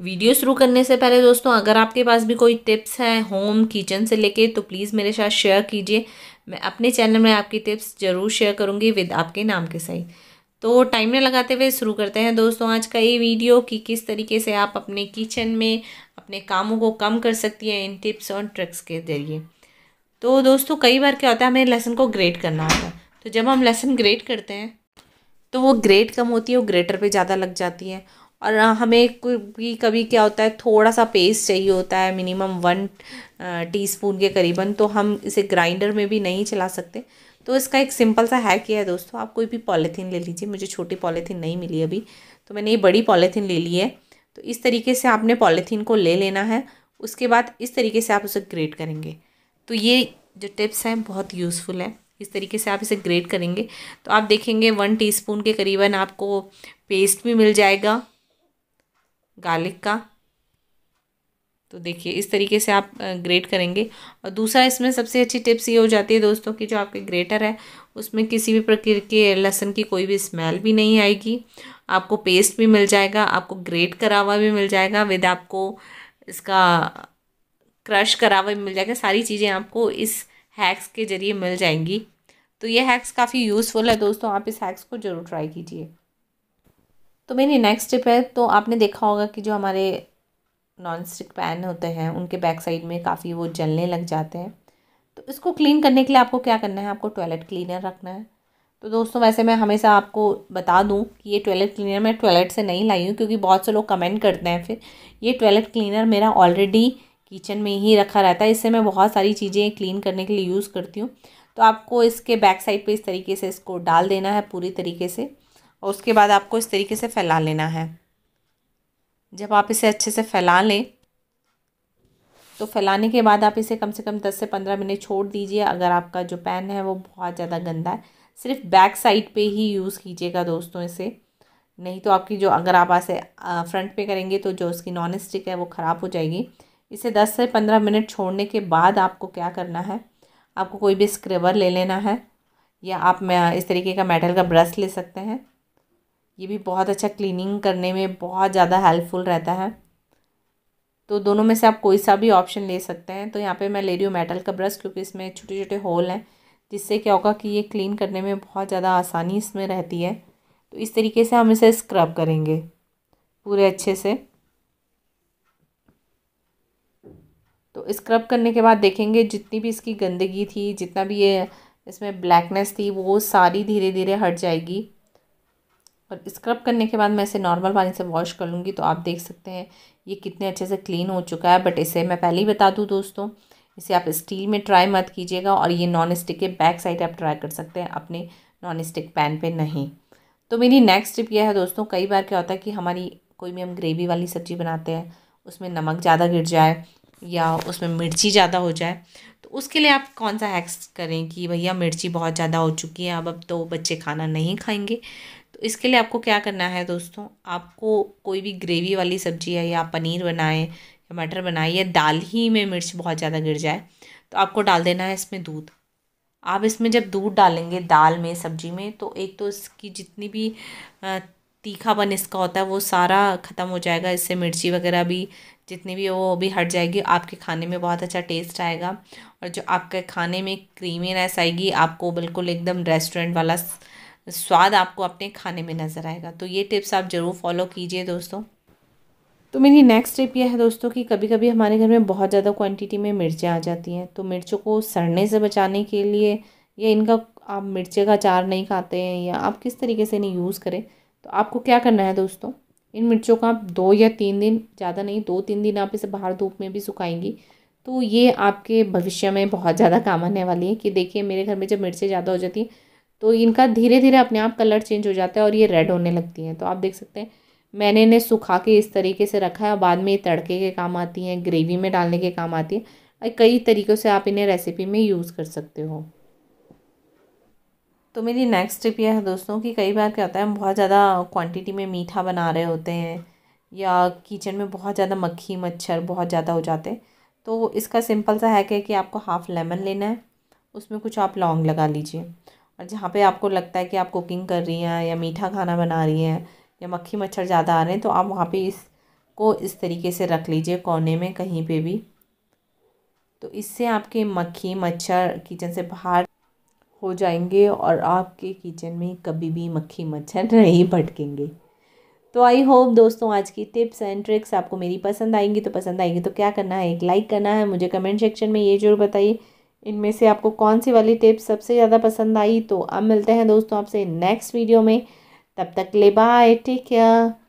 video शुरू करने से पहले दोस्तों अगर आपके पास भी कोई टिप्स हैं होम किचन से लेके तो प्लीज़ मेरे साथ शेयर कीजिए मैं अपने चैनल में आपकी टिप्स ज़रूर शेयर करूँगी विद आपके नाम के सही तो टाइम न लगाते हुए शुरू करते हैं दोस्तों आज का ये वीडियो कि किस तरीके से आप अपने किचन में अपने कामों को कम कर सकती हैं इन टिप्स और ट्रिक्स के ज़रिए तो दोस्तों कई बार क्या होता है हमें लहसन को ग्रेट करना होता है तो जब हम लहसन ग्रेट करते हैं तो वो ग्रेट कम होती है वो ग्रेटर पे ज़्यादा लग जाती है और हमें भी कभी क्या होता है थोड़ा सा पेस्ट चाहिए होता है मिनिमम वन टीस्पून के करीबन तो हम इसे ग्राइंडर में भी नहीं चला सकते तो इसका एक सिंपल सा हैक ये है दोस्तों आप कोई भी पॉलीथीन ले लीजिए मुझे छोटी पॉलीथीन नहीं मिली अभी तो मैंने ये बड़ी पॉलीथीन ले ली है तो इस तरीके से आपने पॉलीथीन को ले लेना है उसके बाद इस तरीके से आप उसे ग्रेट करेंगे तो ये जो टिप्स हैं बहुत यूज़फुल है इस तरीके से आप इसे ग्रेट करेंगे तो आप देखेंगे वन टीस्पून के करीबन आपको पेस्ट भी मिल जाएगा गार्लिक का तो देखिए इस तरीके से आप ग्रेट करेंगे और दूसरा इसमें सबसे अच्छी टिप्स ये हो जाती है दोस्तों कि जो आपके ग्रेटर है उसमें किसी भी प्रकार के लहसुन की कोई भी स्मेल भी नहीं आएगी आपको पेस्ट भी मिल जाएगा आपको ग्रेट करा हुआ भी मिल जाएगा विद आपको इसका क्रश करा हुआ भी मिल जाएगा सारी चीज़ें आपको इस हैक्स के ज़रिए मिल जाएंगी तो ये हैक्स काफ़ी यूज़फुल है दोस्तों आप इस हैक्स को ज़रूर ट्राई कीजिए तो मेरी नेक्स्ट स्टेप है तो आपने देखा होगा कि जो हमारे नॉन स्टिक पैन होते हैं उनके बैक साइड में काफ़ी वो जलने लग जाते हैं तो इसको क्लीन करने के लिए आपको क्या करना है आपको टॉयलेट क्लीनर रखना है तो दोस्तों वैसे मैं हमेशा आपको बता दूं कि ये टॉयलेट क्लीनर मैं टॉयलेट से नहीं लाई हूँ क्योंकि बहुत से लोग कमेंट करते हैं फिर ये टॉयलेट क्लीनर मेरा ऑलरेडी किचन में ही रखा रहता है इससे मैं बहुत सारी चीज़ें क्लीन करने के लिए यूज़ करती हूँ तो आपको इसके बैक साइड पे इस तरीके से इसको डाल देना है पूरी तरीके से और उसके बाद आपको इस तरीके से फैला लेना है जब आप इसे अच्छे से फैला लें तो फैलाने के बाद आप इसे कम से कम दस से पंद्रह मिनट छोड़ दीजिए अगर आपका जो पैन है वो बहुत ज़्यादा गंदा है सिर्फ बैक साइड पे ही यूज़ कीजिएगा दोस्तों इसे नहीं तो आपकी जो अगर आप ऐसे फ्रंट पे करेंगे तो जो उसकी नॉन स्टिक है वो ख़राब हो जाएगी इसे दस से पंद्रह मिनट छोड़ने के बाद आपको क्या करना है आपको कोई भी स्क्रबर ले लेना है या आप इस तरीके का मेटल का ब्रश ले सकते हैं ये भी बहुत अच्छा क्लीनिंग करने में बहुत ज़्यादा हेल्पफुल रहता है तो दोनों में से आप कोई सा भी ऑप्शन ले सकते हैं तो यहाँ पे मैं ले रही हूँ मेटल का ब्रश क्योंकि इसमें छोटे छोटे होल हैं जिससे क्या होगा कि ये क्लीन करने में बहुत ज़्यादा आसानी इसमें रहती है तो इस तरीके से हम इसे स्क्रब करेंगे पूरे अच्छे से तो स्क्रब करने के बाद देखेंगे जितनी भी इसकी गंदगी थी जितना भी ये इसमें ब्लैकनेस थी वो सारी धीरे धीरे हट जाएगी और स्क्रब करने के बाद मैं इसे नॉर्मल पानी से वॉश कर लूँगी तो आप देख सकते हैं ये कितने अच्छे से क्लीन हो चुका है बट इसे मैं पहले ही बता दूँ दोस्तों इसे आप स्टील में ट्राई मत कीजिएगा और ये नॉन स्टिक के बैक साइड आप ट्राई कर सकते हैं अपने नॉन स्टिक पैन पर नहीं तो मेरी नेक्स्ट टिप यह है दोस्तों कई बार क्या होता है कि हमारी कोई भी हम ग्रेवी वाली सब्ज़ी बनाते हैं उसमें नमक ज़्यादा गिर जाए या उसमें मिर्ची ज़्यादा हो जाए तो उसके लिए आप कौन सा हैक्स करें कि भैया मिर्ची बहुत ज़्यादा हो चुकी है अब अब तो बच्चे खाना नहीं खाएंगे इसके लिए आपको क्या करना है दोस्तों आपको कोई भी ग्रेवी वाली सब्जी है या पनीर बनाएं या मटर बनाएं या दाल ही में मिर्च बहुत ज़्यादा गिर जाए तो आपको डाल देना है इसमें दूध आप इसमें जब दूध डालेंगे दाल में सब्जी में तो एक तो इसकी जितनी भी तीखापन इसका होता है वो सारा ख़त्म हो जाएगा इससे मिर्ची वगैरह भी जितनी भी वो भी हट जाएगी आपके खाने में बहुत अच्छा टेस्ट आएगा और जो आपके खाने में क्रीमीनेस आएगी आपको बिल्कुल एकदम रेस्टोरेंट वाला स्वाद आपको अपने खाने में नज़र आएगा तो ये टिप्स आप ज़रूर फॉलो कीजिए दोस्तों तो मेरी नेक्स्ट टिप यह है दोस्तों कि कभी कभी हमारे घर में बहुत ज़्यादा क्वांटिटी में मिर्चें आ जाती हैं तो मिर्चों को सड़ने से बचाने के लिए या इनका आप मिर्चे का अचार नहीं खाते हैं या आप किस तरीके से इन्हें यूज़ करें तो आपको क्या करना है दोस्तों इन मिर्चों का आप दो या तीन दिन ज़्यादा नहीं दो तीन दिन आप इसे बाहर धूप में भी सुखाएंगी तो ये आपके भविष्य में बहुत ज़्यादा काम आने वाली है कि देखिए मेरे घर में जब मिर्चें ज़्यादा हो जाती हैं तो इनका धीरे धीरे अपने आप कलर चेंज हो जाता है और ये रेड होने लगती हैं तो आप देख सकते हैं मैंने इन्हें सुखा के इस तरीके से रखा है बाद में ये तड़के के काम आती हैं ग्रेवी में डालने के काम आती है कई तरीक़ों से आप इन्हें रेसिपी में यूज़ कर सकते हो तो मेरी नेक्स्ट टिप यह है दोस्तों कि कई बार क्या होता है हम बहुत ज़्यादा क्वांटिटी में मीठा बना रहे होते हैं या किचन में बहुत ज़्यादा मक्खी मच्छर बहुत ज़्यादा हो जाते हैं तो इसका सिंपल सा है कि आपको हाफ़ लेमन लेना है उसमें कुछ आप लौंग लगा लीजिए और जहाँ पे आपको लगता है कि आप कुकिंग कर रही हैं या मीठा खाना बना रही हैं या मक्खी मच्छर ज़्यादा आ रहे हैं तो आप वहाँ पे इसको इस तरीके से रख लीजिए कोने में कहीं पे भी तो इससे आपके मक्खी मच्छर किचन से बाहर हो जाएंगे और आपके किचन में कभी भी मक्खी मच्छर नहीं भटकेंगे तो आई होप दोस्तों आज की टिप्स एंड ट्रिक्स आपको मेरी पसंद आएंगी तो पसंद आएगी तो क्या करना है एक लाइक करना है मुझे कमेंट सेक्शन में ये जरूर बताइए इनमें से आपको कौन सी वाली टिप्स सबसे ज़्यादा पसंद आई तो अब मिलते हैं दोस्तों आपसे नेक्स्ट वीडियो में तब तक ले बाय टेक केयर